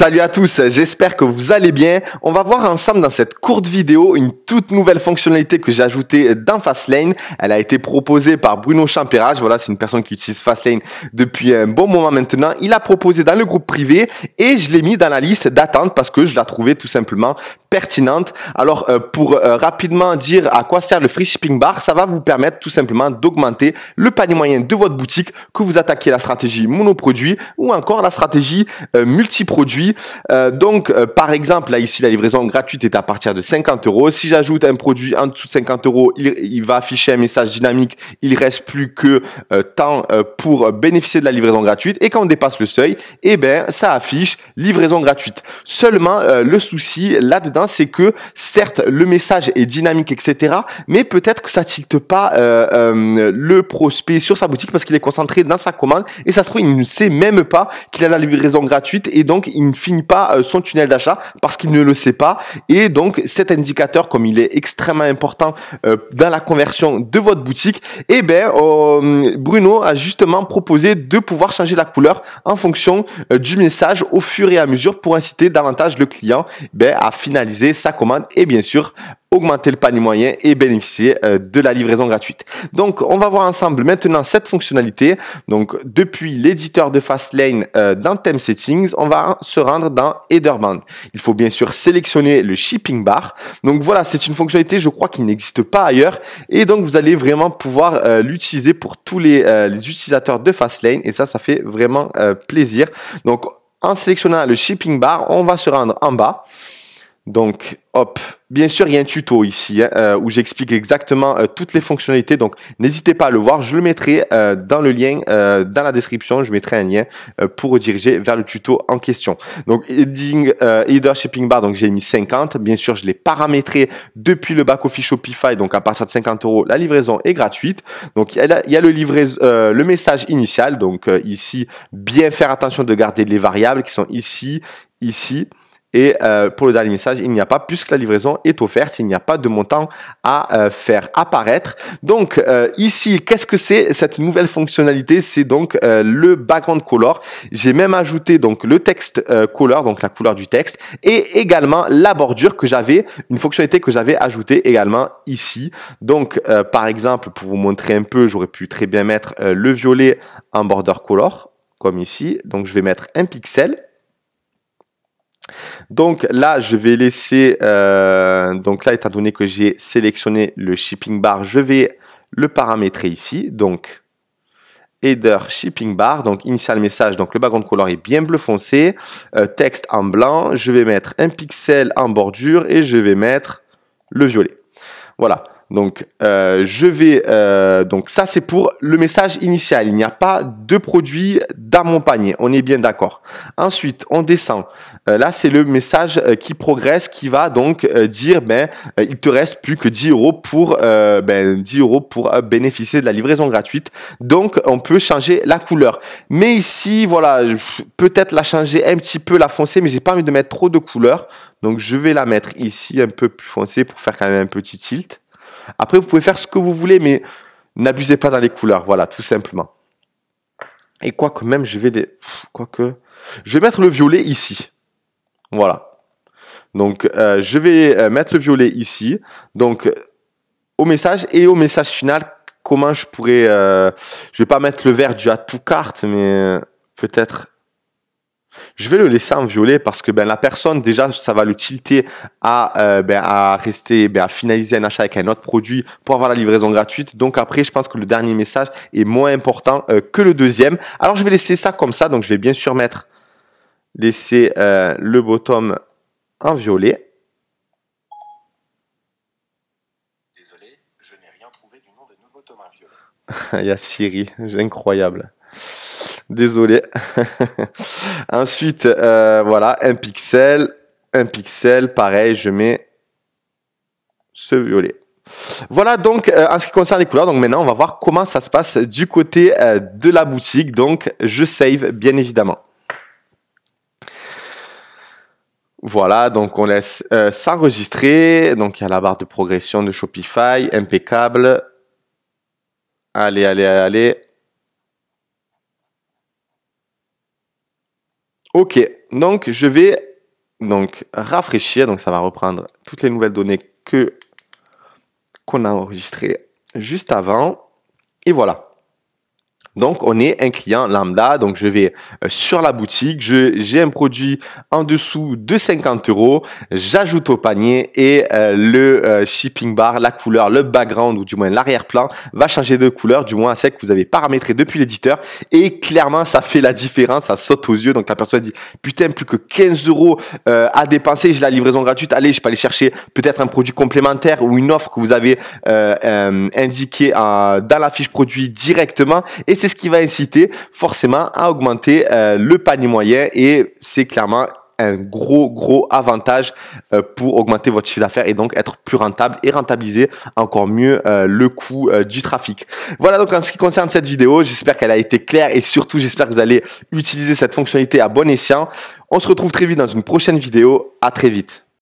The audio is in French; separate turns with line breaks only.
Salut à tous, j'espère que vous allez bien. On va voir ensemble dans cette courte vidéo une toute nouvelle fonctionnalité que j'ai ajoutée dans Fastlane. Elle a été proposée par Bruno Champérage. Voilà, c'est une personne qui utilise Fastlane depuis un bon moment maintenant. Il l'a proposé dans le groupe privé et je l'ai mis dans la liste d'attente parce que je la trouvais tout simplement pertinente. Alors, euh, pour euh, rapidement dire à quoi sert le free shipping bar, ça va vous permettre tout simplement d'augmenter le panier moyen de votre boutique, que vous attaquiez la stratégie monoproduit ou encore la stratégie euh, multiproduit euh, donc, euh, par exemple, là ici, la livraison gratuite est à partir de 50 euros. Si j'ajoute un produit en dessous de 50 euros, il, va afficher un message dynamique. Il reste plus que euh, temps pour bénéficier de la livraison gratuite. Et quand on dépasse le seuil, eh ben, ça affiche livraison gratuite. Seulement, le souci là-dedans, c'est que certes, le message est dynamique, etc. Mais peut-être que ça tilte pas le prospect sur sa boutique parce qu'il est concentré dans sa commande et ça se trouve, il ne sait même pas qu'il a la livraison gratuite et donc il ne finit pas euh, son tunnel d'achat parce qu'il ne le sait pas. Et donc cet indicateur, comme il est extrêmement important euh, dans la conversion de votre boutique, et eh ben euh, Bruno a justement proposé de pouvoir changer la couleur en fonction du message au fur et à mesure pour inciter davantage le client ben, à finaliser sa commande et bien sûr augmenter le panier moyen et bénéficier euh, de la livraison gratuite. Donc on va voir ensemble maintenant cette fonctionnalité. Donc depuis l'éditeur de Fastlane euh, dans Theme Settings, on va se rendre dans Headerband. Il faut bien sûr sélectionner le shipping bar. Donc voilà, c'est une fonctionnalité je crois qui n'existe pas ailleurs et donc vous allez vraiment pouvoir euh, l'utiliser pour tous les, les, utilisateurs de Fastlane et ça ça fait vraiment plaisir. Donc en sélectionnant le shipping bar, on va se rendre en bas. Donc, hop. Bien sûr, il y a un tuto ici hein, euh, où j'explique exactement euh, toutes les fonctionnalités. Donc, n'hésitez pas à le voir. Je le mettrai euh, dans le lien, dans la description. Je mettrai un lien pour rediriger vers le tuto en question. Donc, header shipping bar. Donc, j'ai mis 50. Bien sûr, je l'ai paramétré depuis le back office Shopify. Donc, à partir de 50 euros, la livraison est gratuite. Donc, il y a, le le message initial. Donc, ici, bien faire attention de garder les variables qui sont ici, ici et euh, pour le dernier message, il n'y a pas, puisque la livraison est offerte, il n'y a pas de montant à euh, faire apparaître. Donc euh, ici, qu'est-ce que c'est cette nouvelle fonctionnalité C'est donc le background color. J'ai même ajouté donc le texte color, donc la couleur du texte, et également la bordure que j'avais, une fonctionnalité que j'avais ajoutée également ici. Donc par exemple, pour vous montrer un peu, j'aurais pu très bien mettre le violet en border color, comme ici. Donc je vais mettre un pixel donc là, je vais laisser, euh, donc là, étant donné que j'ai sélectionné le shipping bar, je vais le paramétrer ici. Donc, header shipping bar, donc initial message, donc le background color est bien bleu foncé, euh, texte en blanc, je vais mettre un pixel en bordure et je vais mettre le violet. Voilà. Donc, euh, je vais. Euh, donc, ça, c'est pour le message initial. Il n'y a pas de produit dans mon panier. On est bien d'accord. Ensuite, on descend. Euh, là, c'est le message qui progresse, qui va donc dire ben, il te reste plus que 10 euros pour, ben, 10 euros pour bénéficier de la livraison gratuite. Donc, on peut changer la couleur. Mais ici, voilà, peut-être la changer un petit peu, la foncer, mais j'ai pas envie de mettre trop de couleurs. Donc, je vais la mettre ici un peu plus foncée pour faire quand même un petit tilt. Après, vous pouvez faire ce que vous voulez, mais n'abusez pas dans les couleurs, voilà, tout simplement. Et quoi que même, je vais quoi Je vais mettre le violet ici. Voilà. Donc, euh, je vais euh, mettre le violet ici. Donc, au message et au message final, comment je pourrais... je euh, Je vais pas mettre le vert du à tout carte, mais peut-être je vais le laisser en violet parce que ben, la personne, déjà, ça va le à, euh, ben, à rester, ben, à finaliser un achat avec un autre produit pour avoir la livraison gratuite. Donc après, je pense que le dernier message est moins important euh, que le deuxième. Alors, je vais laisser ça comme ça. Donc, je vais bien sûr mettre, laisser euh, le bottom en violet. Désolé, je n'ai rien trouvé du nom de nouveau tome en violet. Il y a Siri, incroyable. Désolé. Ensuite, euh, voilà, un pixel. Un pixel, pareil, je mets ce violet. Voilà donc euh, en ce qui concerne les couleurs. Donc maintenant, on va voir comment ça se passe du côté euh, de la boutique. Donc je save bien évidemment. Voilà, donc on laisse s'enregistrer. Donc il y a la barre de progression de Shopify, impeccable. Allez, allez, allez. Ok, donc je vais donc rafraîchir, donc ça va reprendre toutes les nouvelles données que qu'on a enregistrées juste avant. Et voilà. Donc, on est un client lambda. Donc, je vais euh, sur la boutique, j'ai un produit en dessous de 50 euros, j'ajoute au panier et euh, le euh, shipping bar, la couleur, le background ou du moins l'arrière-plan va changer de couleur, du moins à celle que vous avez paramétrée depuis l'éditeur. Et clairement, ça fait la différence, ça saute aux yeux. Donc, la personne dit, putain, plus que 15 euros à dépenser, j'ai la livraison gratuite. Allez, je peux aller chercher peut-être un produit complémentaire ou une offre que vous avez indiquée dans la fiche produit directement c'est ce qui va inciter forcément à augmenter euh, le panier moyen et c'est clairement un gros gros avantage euh, pour augmenter votre chiffre d'affaires et donc être plus rentable et rentabiliser encore mieux euh, le coût du trafic. Voilà donc en ce qui concerne cette vidéo, j'espère qu'elle a été claire et surtout j'espère que vous allez utiliser cette fonctionnalité à bon escient. On se retrouve très vite dans une prochaine vidéo. À très vite.